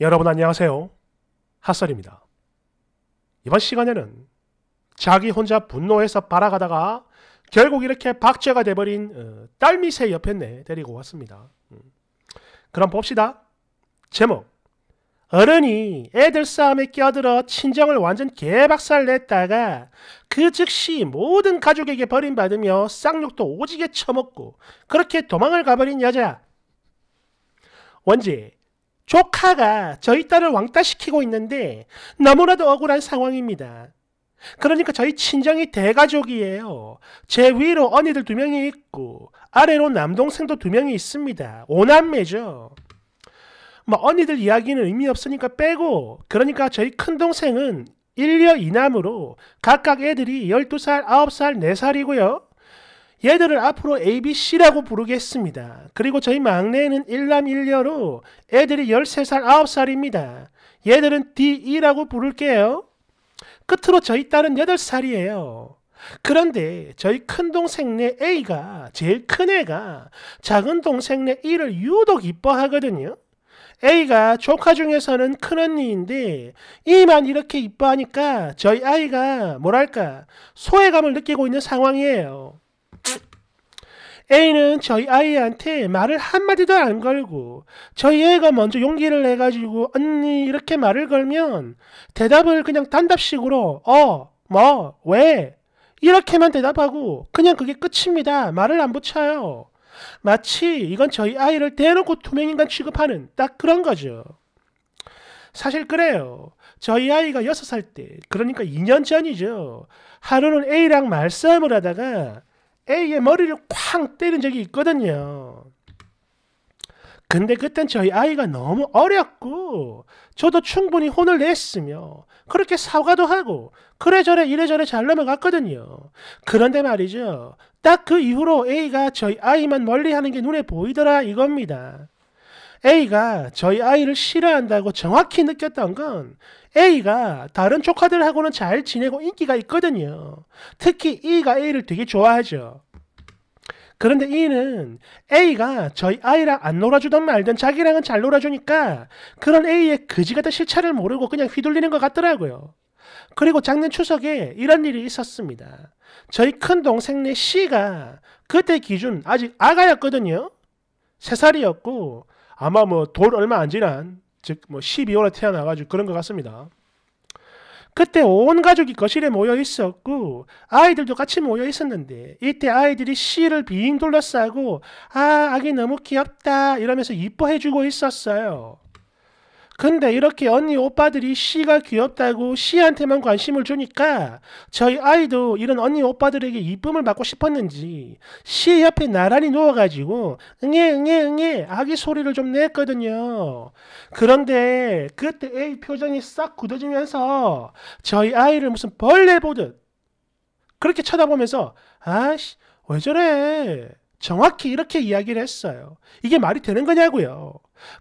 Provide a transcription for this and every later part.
여러분 안녕하세요. 핫설입니다. 이번 시간에는 자기 혼자 분노해서 바라가다가 결국 이렇게 박제가 돼버린 어, 딸미새 옆에 데리고 왔습니다. 음. 그럼 봅시다. 제목 어른이 애들 싸움에 끼어들어 친정을 완전 개박살 냈다가 그 즉시 모든 가족에게 버림받으며 쌍욕도 오지게 처먹고 그렇게 도망을 가버린 여자 원지 조카가 저희 딸을 왕따시키고 있는데 너무나도 억울한 상황입니다. 그러니까 저희 친정이 대가족이에요. 제 위로 언니들 두 명이 있고 아래로 남동생도 두 명이 있습니다. 오남매죠. 뭐 언니들 이야기는 의미 없으니까 빼고 그러니까 저희 큰동생은 1녀 2남으로 각각 애들이 12살, 9살, 4살이고요. 얘들을 앞으로 ABC라고 부르겠습니다. 그리고 저희 막내는 일남일녀로 애들이 13살, 9살입니다. 얘들은 DE라고 부를게요. 끝으로 저희 딸은 8살이에요. 그런데 저희 큰 동생네 A가 제일 큰 애가 작은 동생네 E를 유독 이뻐하거든요. A가 조카 중에서는 큰 언니인데 E만 이렇게 이뻐하니까 저희 아이가 뭐랄까 소외감을 느끼고 있는 상황이에요. A는 저희 아이한테 말을 한마디도 안 걸고 저희 애가 먼저 용기를 내가지고 언니 이렇게 말을 걸면 대답을 그냥 단답식으로 어, 뭐, 왜 이렇게만 대답하고 그냥 그게 끝입니다. 말을 안 붙여요. 마치 이건 저희 아이를 대놓고 투명인간 취급하는 딱 그런 거죠. 사실 그래요. 저희 아이가 6살 때, 그러니까 2년 전이죠. 하루는 A랑 말싸움을 하다가 A의 머리를 쾅 때린 적이 있거든요. 근데 그땐 저희 아이가 너무 어렸고 저도 충분히 혼을 냈으며 그렇게 사과도 하고 그래저래 이래저래 잘 넘어갔거든요. 그런데 말이죠. 딱 그 이후로 A가 저희 아이만 멀리하는 게 눈에 보이더라 이겁니다. A가 저희 아이를 싫어한다고 정확히 느꼈던 건 A가 다른 조카들하고는 잘 지내고 인기가 있거든요. 특히 E가 A를 되게 좋아하죠. 그런데 E는 A가 저희 아이랑 안 놀아주던 말든 자기랑은 잘 놀아주니까 그런 A의 그지 같은 실체를 모르고 그냥 휘둘리는 것 같더라고요. 그리고 작년 추석에 이런 일이 있었습니다. 저희 큰 동생네 C가 그때 기준 아직 아가였거든요. 세살이었고 아마 뭐 돌 얼마 안 지난 즉 뭐 12월에 태어나가지고 그런 것 같습니다. 그때 온 가족이 거실에 모여 있었고 아이들도 같이 모여 있었는데 이때 아이들이 씨를 빙 둘러싸고 아 아기 너무 귀엽다 이러면서 이뻐해주고 있었어요. 근데 이렇게 언니 오빠들이 씨가 귀엽다고 씨한테만 관심을 주니까 저희 아이도 이런 언니 오빠들에게 이쁨을 받고 싶었는지 씨 옆에 나란히 누워가지고 응애 응애 응애 아기 소리를 좀 냈거든요. 그런데 그때 A 표정이 싹 굳어지면서 저희 아이를 무슨 벌레 보듯 그렇게 쳐다보면서 아씨 왜 저래 정확히 이렇게 이야기를 했어요. 이게 말이 되는 거냐고요.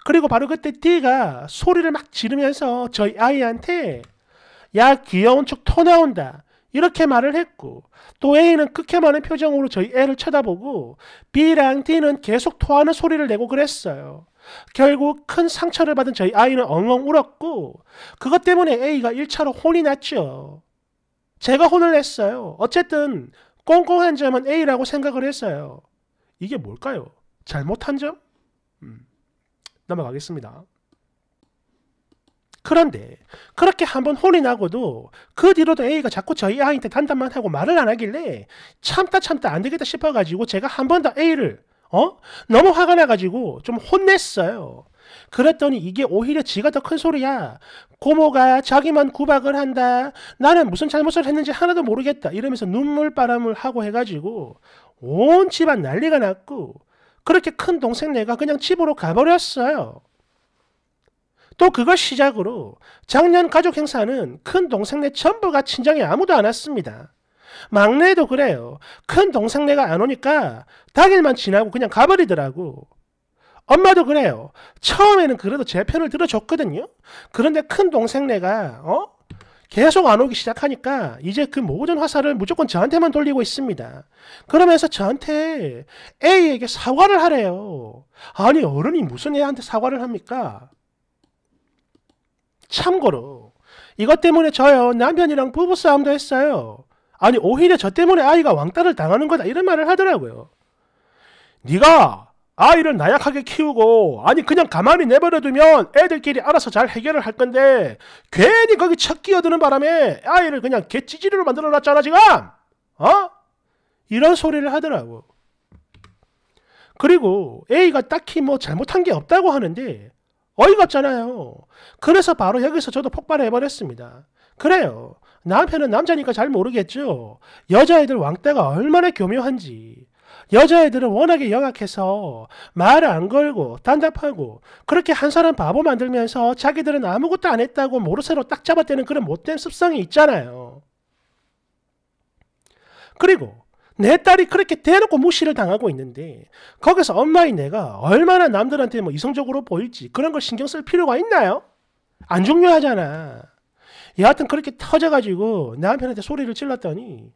그리고 바로 그때 D가 소리를 막 지르면서 저희 아이한테 야 귀여운 척 토 나온다 이렇게 말을 했고 또 A는 극해 많은 표정으로 저희 애를 쳐다보고 B랑 D는 계속 토하는 소리를 내고 그랬어요. 결국 큰 상처를 받은 저희 아이는 엉엉 울었고 그것 때문에 A가 1차로 혼이 났죠. 제가 혼을 냈어요. 어쨌든 꽁꽁한 점은 A라고 생각을 했어요. 이게 뭘까요? 잘못한 점? 넘어가겠습니다. 그런데 그렇게 한번 혼이 나고도 그 뒤로도 A가 자꾸 저희 아이한테 단단만 하고 말을 안 하길래 참다 참다 안 되겠다 싶어가지고 제가 한 번 더 A를 어? 너무 화가 나가지고 좀 혼냈어요. 그랬더니 이게 오히려 지가 더 큰 소리야. 고모가 자기만 구박을 한다. 나는 무슨 잘못을 했는지 하나도 모르겠다. 이러면서 눈물바람을 하고 해가지고 온 집안 난리가 났고 그렇게 큰 동생네가 그냥 집으로 가버렸어요. 또 그걸 시작으로 작년 가족 행사는 큰 동생네 전부가 친정에 아무도 안 왔습니다. 막내도 그래요. 큰 동생네가 안 오니까 당일만 지나고 그냥 가버리더라고. 엄마도 그래요. 처음에는 그래도 제 편을 들어줬거든요. 그런데 큰 동생네가 어? 계속 안 오기 시작하니까 이제 그 모든 화살을 무조건 저한테만 돌리고 있습니다. 그러면서 저한테 A에게 사과를 하래요. 아니 어른이 무슨 애한테 사과를 합니까? 참고로 이것 때문에 저요 남편이랑 부부싸움도 했어요. 아니 오히려 저 때문에 아이가 왕따를 당하는 거다 이런 말을 하더라고요. 네가 아이를 나약하게 키우고 아니 그냥 가만히 내버려두면 애들끼리 알아서 잘 해결을 할 건데 괜히 거기 척 끼어드는 바람에 아이를 그냥 개찌질이로 만들어놨잖아 지금 어? 이런 소리를 하더라고 그리고 A가 딱히 뭐 잘못한 게 없다고 하는데 어이가 없잖아요 그래서 바로 여기서 저도 폭발해버렸습니다 그래요 남편은 남자니까 잘 모르겠죠 여자애들 왕따가 얼마나 교묘한지 여자애들은 워낙에 영악해서 말을 안 걸고 단답하고 그렇게 한 사람 바보 만들면서 자기들은 아무것도 안 했다고 모르쇠로 딱 잡아대는 그런 못된 습성이 있잖아요. 그리고 내 딸이 그렇게 대놓고 무시를 당하고 있는데 거기서 엄마인 내가 얼마나 남들한테 뭐 이성적으로 보일지 그런 걸 신경 쓸 필요가 있나요? 안 중요하잖아. 여하튼 그렇게 터져가지고 남편한테 소리를 질렀더니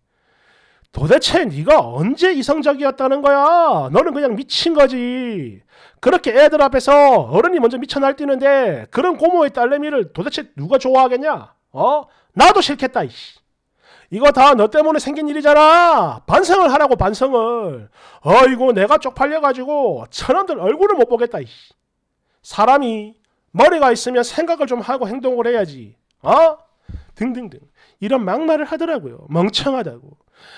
도대체 네가 언제 이성적이었다는 거야? 너는 그냥 미친 거지. 그렇게 애들 앞에서 어른이 먼저 미쳐 날뛰는데 그런 고모의 딸내미를 도대체 누가 좋아하겠냐? 어? 나도 싫겠다. 이씨. 이거 다 너 때문에 생긴 일이잖아. 반성을 하라고 반성을. 어이고 내가 쪽팔려가지고 천원들 얼굴을 못 보겠다. 이씨. 사람이 머리가 있으면 생각을 좀 하고 행동을 해야지. 어? 등등등. 이런 막말을 하더라고요. 멍청하다고.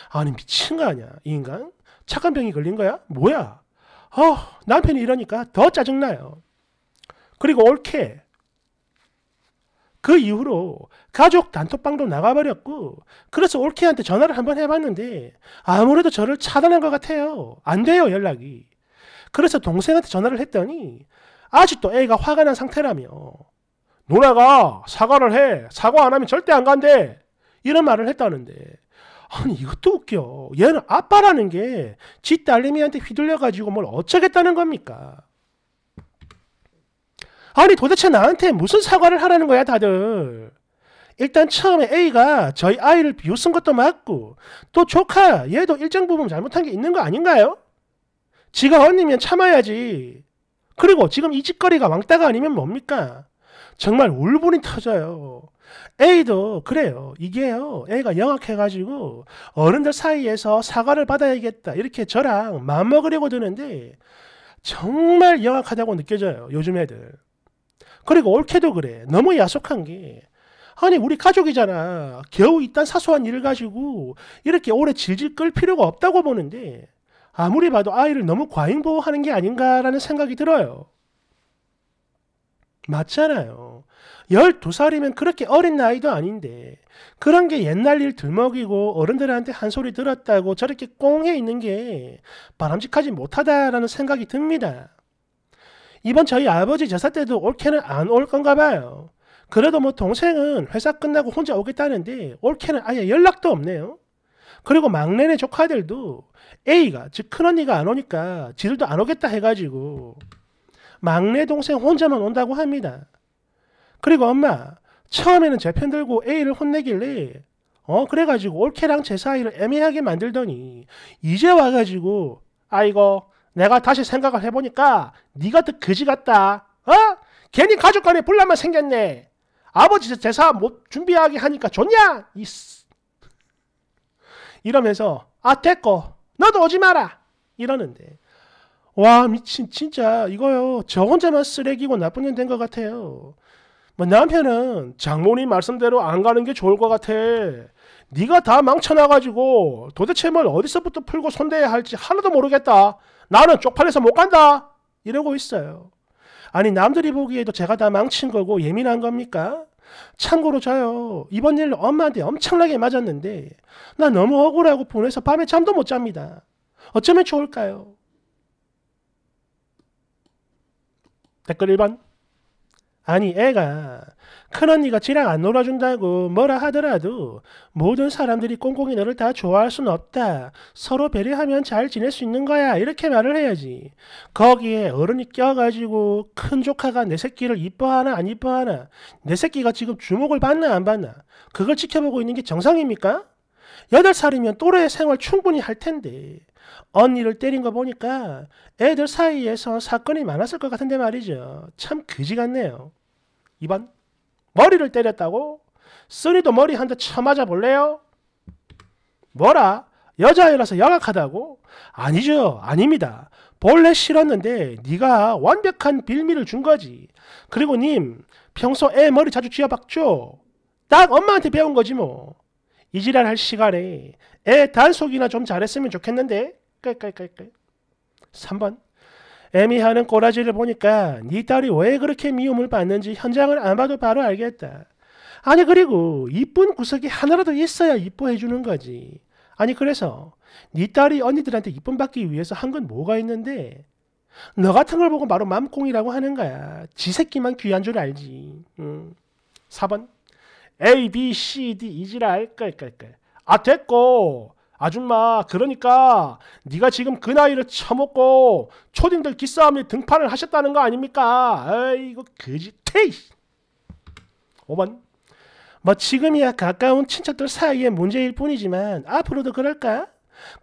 아니 미친 거 아니야 이 인간 착한 병이 걸린 거야 뭐야 어, 남편이 이러니까 더 짜증나요 그리고 올케 그 이후로 가족 단톡방도 나가버렸고 그래서 올케한테 전화를 한번 해봤는데 아무래도 저를 차단한 것 같아요 안 돼요 연락이 그래서 동생한테 전화를 했더니 아직도 애가 화가 난 상태라며 누나가 사과를 해 사과 안 하면 절대 안 간대 이런 말을 했다는데 아니 이것도 웃겨. 얘는 아빠라는 게 지 딸내미한테 휘둘려가지고 뭘 어쩌겠다는 겁니까? 아니 도대체 나한테 무슨 사과를 하라는 거야 다들. 일단 처음에 A가 저희 아이를 비웃은 것도 맞고 또 조카 얘도 일정 부분 잘못한 게 있는 거 아닌가요? 지가 언니면 참아야지. 그리고 지금 이 짓거리가 왕따가 아니면 뭡니까? 정말 울분이 터져요. A도 그래요. 이게요. A가 영악해가지고 어른들 사이에서 사과를 받아야겠다. 이렇게 저랑 맘먹으려고 드는데 정말 영악하다고 느껴져요. 요즘 애들. 그리고 올케도 그래. 너무 야속한 게 아니 우리 가족이잖아. 겨우 이딴 사소한 일을 가지고 이렇게 오래 질질 끌 필요가 없다고 보는데 아무리 봐도 아이를 너무 과잉 보호하는 게 아닌가라는 생각이 들어요. 맞잖아요. 12살이면 그렇게 어린 나이도 아닌데 그런 게 옛날 일 들먹이고 어른들한테 한 소리 들었다고 저렇게 꽁해 있는 게 바람직하지 못하다라는 생각이 듭니다. 이번 저희 아버지 제사 때도 올케는 안 올 건가 봐요. 그래도 뭐 동생은 회사 끝나고 혼자 오겠다는데 올케는 아예 연락도 없네요. 그리고 막내네 조카들도 A가 즉 큰언니가 안 오니까 지들도 안 오겠다 해가지고 막내 동생 혼자만 온다고 합니다. 그리고 엄마, 처음에는 제 편 들고 A를 혼내길래 어 그래가지고 올케랑 제 사이를 애매하게 만들더니 이제 와가지고 아이고 내가 다시 생각을 해보니까 네가 더 그지 같다 어 괜히 가족 간에 불란만 생겼네 아버지 제사 못 준비하게 하니까 좋냐 이스 이러면서 아 됐고 너도 오지 마라 이러는데 와 미친 진짜 이거요 저 혼자만 쓰레기고 나쁜 년 된 것 같아요 뭐 남편은 장모님 말씀대로 안 가는 게 좋을 것 같아. 네가 다 망쳐놔가지고 도대체 뭘 어디서부터 풀고 손대야 할지 하나도 모르겠다. 나는 쪽팔려서 못 간다. 이러고 있어요. 아니 남들이 보기에도 제가 다 망친 거고 예민한 겁니까? 참고로 저요 이번 일 엄마한테 엄청나게 맞았는데 나 너무 억울하고 분해서 밤에 잠도 못 잡니다. 어쩌면 좋을까요? 댓글 1번 아니 애가 큰언니가 지랑 안 놀아준다고 뭐라 하더라도 모든 사람들이 꽁꽁이 너를 다 좋아할 순 없다. 서로 배려하면 잘 지낼 수 있는 거야. 이렇게 말을 해야지. 거기에 어른이 껴가지고 큰 조카가 내 새끼를 이뻐하나 안 이뻐하나 내 새끼가 지금 주목을 받나 안 받나 그걸 지켜보고 있는 게 정상입니까? 8 살이면 또래 생활 충분히 할 텐데 언니를 때린 거 보니까 애들 사이에서 사건이 많았을 것 같은데 말이죠. 참 그지 같네요. 2번 머리를 때렸다고? 쓰리도 머리 한 대 쳐맞아 볼래요? 뭐라? 여자애라서 영악하다고? 아니죠. 아닙니다. 본래 싫었는데 네가 완벽한 빌미를 준 거지. 그리고 님 평소 애 머리 자주 쥐어박죠? 딱 엄마한테 배운 거지 뭐. 이지랄 할 시간에 애 단속이나 좀 잘했으면 좋겠는데. 깔깔깔깔. 3번 에미하는 꼬라지를 보니까 네 딸이 왜 그렇게 미움을 받는지 현장을 안 봐도 바로 알겠다. 아니 그리고 이쁜 구석이 하나라도 있어야 이뻐해 주는 거지. 아니 그래서 네 딸이 언니들한테 이쁨 받기 위해서 한 건 뭐가 있는데 너 같은 걸 보고 바로 맘꽁이라고 하는 거야. 지 새끼만 귀한 줄 알지. 음. 4번 A, B, C, D 이지랄 깔깔깔. 아 됐고 아줌마 그러니까 네가 지금 그 나이를 처먹고 초딩들 기싸움에 등판을 하셨다는 거 아닙니까? 아이고 그지 테이 5번 뭐 지금이야 가까운 친척들 사이의 문제일 뿐이지만 앞으로도 그럴까?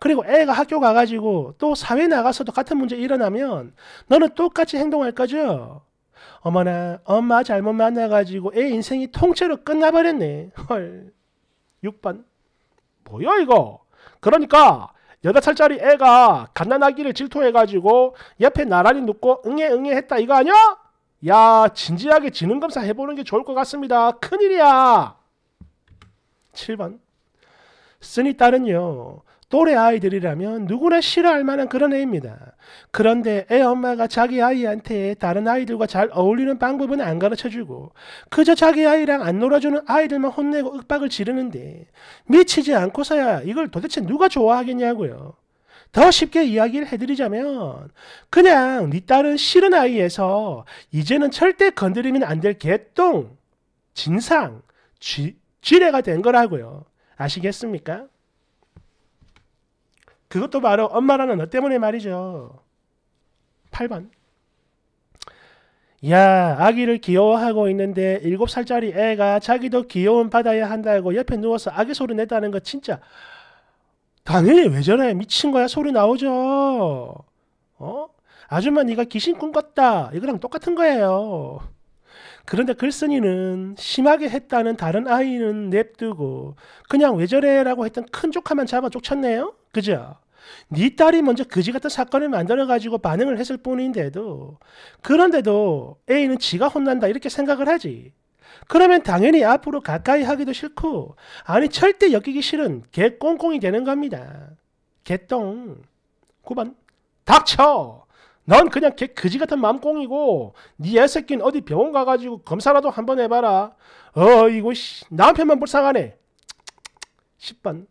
그리고 애가 학교 가가지고 또 사회 나가서도 같은 문제 일어나면 너는 똑같이 행동할 거죠? 어머나 엄마 잘못 만나가지고 애 인생이 통째로 끝나버렸네 헐 6번 뭐야 이거 그러니까 여덟 살짜리 애가 갓난아기를 질투해가지고 옆에 나란히 눕고 응애 응애 했다 이거 아니야? 야 진지하게 지능검사 해보는 게 좋을 것 같습니다. 큰일이야. 7번 쓰니 딸은요 또래 아이들이라면 누구나 싫어할 만한 그런 애입니다. 그런데 애 엄마가 자기 아이한테 다른 아이들과 잘 어울리는 방법은 안 가르쳐주고 그저 자기 아이랑 안 놀아주는 아이들만 혼내고 윽박을 지르는데 미치지 않고서야 이걸 도대체 누가 좋아하겠냐고요. 더 쉽게 이야기를 해드리자면 그냥 네 딸은 싫은 아이에서 이제는 절대 건드리면 안 될 개똥, 진상, 쥐, 지뢰가 된 거라고요. 아시겠습니까? 그것도 바로 엄마라는 너 때문에 말이죠. 8번. 야, 아기를 귀여워하고 있는데 7살짜리 애가 자기도 귀여움 받아야 한다고 옆에 누워서 아기 소리 냈다는 거 진짜 당연히 왜 저래? 미친 거야? 소리 나오죠. 어? 아줌마 네가 귀신 꿈꿨다. 이거랑 똑같은 거예요. 그런데 글쓴이는 심하게 했다는 다른 아이는 냅두고 그냥 왜 저래라고 했던 큰 조카만 잡아 쫓쳤네요 그죠? 네 딸이 먼저 그지 같은 사건을 만들어 가지고 반응을 했을 뿐인데도 그런데도 A는 지가 혼난다 이렇게 생각을 하지. 그러면 당연히 앞으로 가까이 하기도 싫고 아니 절대 엮이기 싫은 개꽁꽁이 되는 겁니다. 개똥. 9번 닥쳐. 넌 그냥 개 그지 같은 맘꽁이고 네 애새끼는 어디 병원 가가지고 검사라도 한번 해봐라. 어이고 남편만 불쌍하네. 10번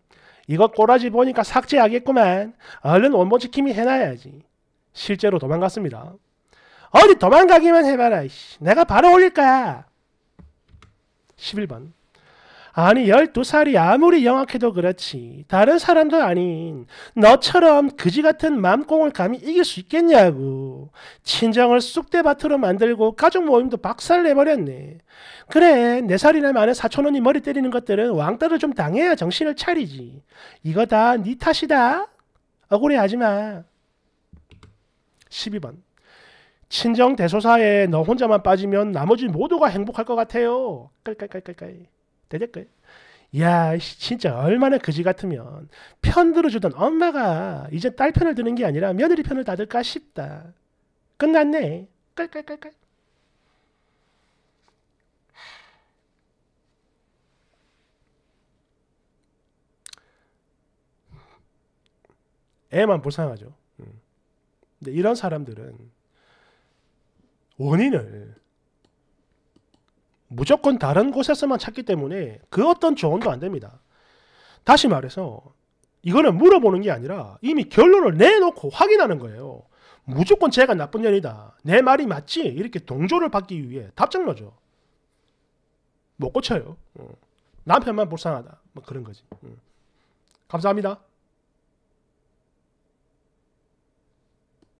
이거 꼬라지 보니까 삭제하겠구만. 얼른 원본 지킴이 해놔야지. 실제로 도망갔습니다. 어디 도망가기만 해봐라. 내가 바로 올릴 거야. 11번. 아니 12살이 아무리 영악해도 그렇지 다른 사람도 아닌 너처럼 그지 같은 맘공을 감히 이길 수 있겠냐고 친정을 쑥대밭으로 만들고 가족 모임도 박살내버렸네 그래 4살이나 많은 사촌언니 머리 때리는 것들은 왕따를 좀 당해야 정신을 차리지 이거 다 네 탓이다 억울해하지 마 12번 친정 대소사에 너 혼자만 빠지면 나머지 모두가 행복할 것 같아요. 깔깔깔깔깔. 되될 거예요. 야, 진짜 얼마나 그지 같으면 편 들어주던 엄마가 이제 딸 편을 드는 게 아니라 며느리 편을 다들까 싶다. 끝났네. 깔깔깔깔. 애만 불쌍하죠. 음. 근데 이런 사람들은 원인을 무조건 다른 곳에서만 찾기 때문에 그 어떤 조언도 안 됩니다. 다시 말해서 이거는 물어보는 게 아니라 이미 결론을 내놓고 확인하는 거예요. 무조건 제가 나쁜 년이다. 내 말이 맞지? 이렇게 동조를 받기 위해 답장러죠. 못 고쳐요. 어. 남편만 불쌍하다. 뭐 그런 거지. 음. 감사합니다.